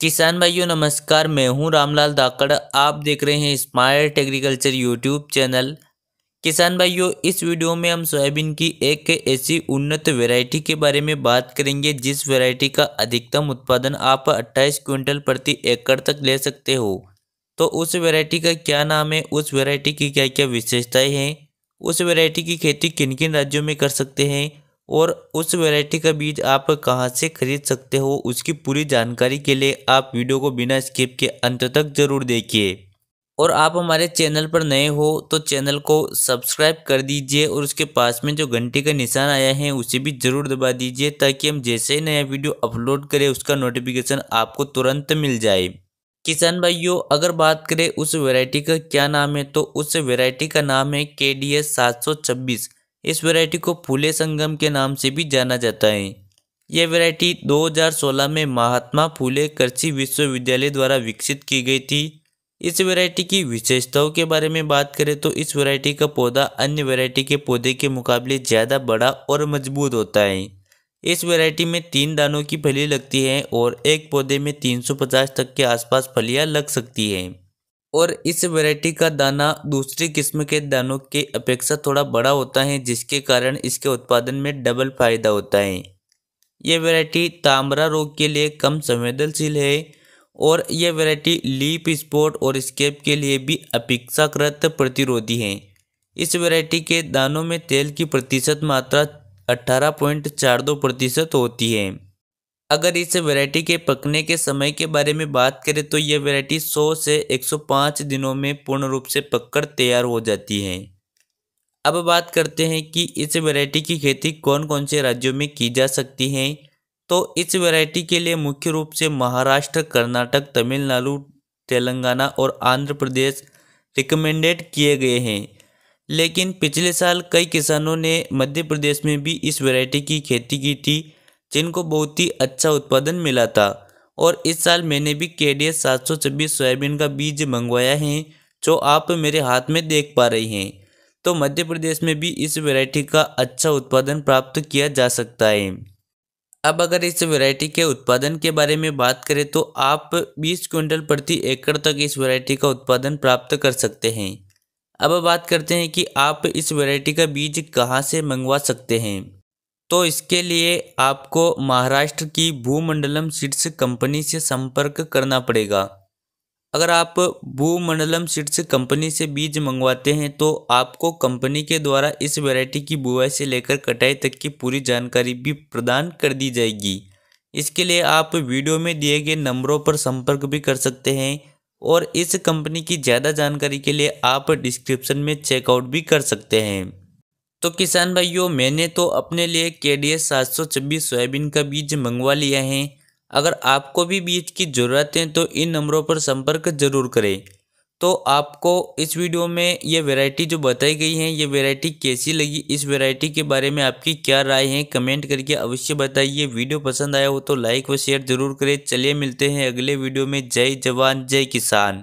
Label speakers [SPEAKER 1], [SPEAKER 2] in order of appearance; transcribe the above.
[SPEAKER 1] किसान भाइयों नमस्कार मैं हूं रामलाल दाकड़ आप देख रहे हैं स्मार्ट एग्रीकल्चर यूट्यूब चैनल किसान भाइयों इस वीडियो में हम सोयाबीन की एक ऐसी उन्नत वैरायटी के बारे में बात करेंगे जिस वैरायटी का अधिकतम उत्पादन आप 28 क्विंटल प्रति एकड़ तक ले सकते हो तो उस वैरायटी का क्या नाम है उस वेरायटी की क्या क्या विशेषताएँ हैं उस वेरायटी की खेती किन किन राज्यों में कर सकते हैं और उस वैरायटी का बीज आप कहाँ से खरीद सकते हो उसकी पूरी जानकारी के लिए आप वीडियो को बिना स्किप के अंत तक ज़रूर देखिए और आप हमारे चैनल पर नए हो तो चैनल को सब्सक्राइब कर दीजिए और उसके पास में जो घंटी का निशान आया है उसे भी ज़रूर दबा दीजिए ताकि हम जैसे ही नया वीडियो अपलोड करें उसका नोटिफिकेशन आपको तुरंत मिल जाए किसान भाइयों अगर बात करें उस वैरायटी का क्या नाम है तो उस वैरायटी का नाम है के डी एस सात सौ छब्बीस इस वैरायटी को फूले संगम के नाम से भी जाना जाता है यह वैरायटी 2016 में महात्मा फूले कृषि विश्वविद्यालय द्वारा विकसित की गई थी इस वैरायटी की विशेषताओं के बारे में बात करें तो इस वैरायटी का पौधा अन्य वैरायटी के पौधे के मुकाबले ज़्यादा बड़ा और मजबूत होता है इस वैरायटी में तीन दानों की फली लगती है और एक पौधे में 350 तक के आसपास फलियां लग सकती हैं और इस वैरायटी का दाना दूसरी किस्म के दानों की अपेक्षा थोड़ा बड़ा होता है जिसके कारण इसके उत्पादन में डबल फायदा होता है यह वैरायटी तामरा रोग के लिए कम संवेदनशील है और यह वैरायटी लीप स्पॉट और स्केप के लिए भी अपेक्षाकृत प्रतिरोधी है इस वैरायटी के दानों में तेल की प्रतिशत मात्रा दो प्रतिशत होती है अगर इस वैरायटी के पकने के समय के बारे में बात करें तो यह वैरायटी 100 से 105 दिनों में पूर्ण रूप से पककर तैयार हो जाती है अब बात करते हैं कि इस वैरायटी की खेती कौन कौन से राज्यों में की जा सकती है तो इस वैरायटी के लिए मुख्य रूप से महाराष्ट्र कर्नाटक तमिलनाडु तेलंगाना और आंध्र प्रदेश रिकमेंडेड किए गए हैं लेकिन पिछले साल कई किसानों ने मध्य प्रदेश में भी इस वैरायटी की खेती की थी जिनको बहुत ही अच्छा उत्पादन मिला था और इस साल मैंने भी के डी एस सात सौ छब्बीस सोयाबीन का बीज मंगवाया है जो आप मेरे हाथ में देख पा रही हैं तो मध्य प्रदेश में भी इस वैरायटी का अच्छा उत्पादन प्राप्त किया जा सकता है अब अगर इस वैरायटी के उत्पादन के बारे में बात करें तो आप 20 क्विंटल प्रति एकड़ तक इस वैरायटी का उत्पादन प्राप्त कर सकते हैं अब बात करते हैं कि आप इस वैरायटी का बीज कहाँ से मंगवा सकते हैं तो इसके लिए आपको महाराष्ट्र की भूमंडलम सीड्स कंपनी से संपर्क करना पड़ेगा अगर आप भूमंडलम सीड्स कंपनी से बीज मंगवाते हैं तो आपको कंपनी के द्वारा इस वैरायटी की बुआई से लेकर कटाई तक की पूरी जानकारी भी प्रदान कर दी जाएगी इसके लिए आप वीडियो में दिए गए नंबरों पर संपर्क भी कर सकते हैं और इस कंपनी की ज़्यादा जानकारी के लिए आप डिस्क्रिप्शन में चेकआउट भी कर सकते हैं तो किसान भाइयों मैंने तो अपने लिए के डी एस सात सौ छब्बीस सोयाबीन का बीज मंगवा लिया है अगर आपको भी बीज की ज़रूरत है तो इन नंबरों पर संपर्क जरूर करें तो आपको इस वीडियो में ये वैरायटी जो बताई गई है ये वैरायटी कैसी लगी इस वैरायटी के बारे में आपकी क्या राय है कमेंट करके अवश्य बताइए वीडियो पसंद आया हो तो लाइक व शेयर जरूर करें चलिए मिलते हैं अगले वीडियो में जय जवान जय किसान